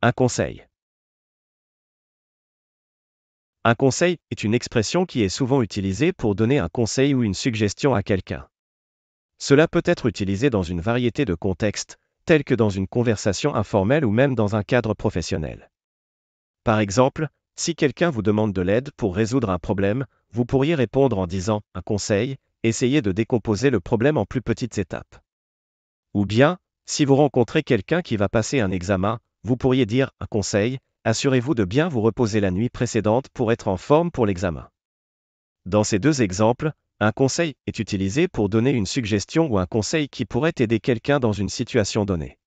Un conseil. Un conseil est une expression qui est souvent utilisée pour donner un conseil ou une suggestion à quelqu'un. Cela peut être utilisé dans une variété de contextes, tels que dans une conversation informelle ou même dans un cadre professionnel. Par exemple, si quelqu'un vous demande de l'aide pour résoudre un problème, vous pourriez répondre en disant un conseil, essayez de décomposer le problème en plus petites étapes. Ou bien, si vous rencontrez quelqu'un qui va passer un examen, vous pourriez dire, un conseil, assurez-vous de bien vous reposer la nuit précédente pour être en forme pour l'examen. Dans ces deux exemples, un conseil est utilisé pour donner une suggestion ou un conseil qui pourrait aider quelqu'un dans une situation donnée.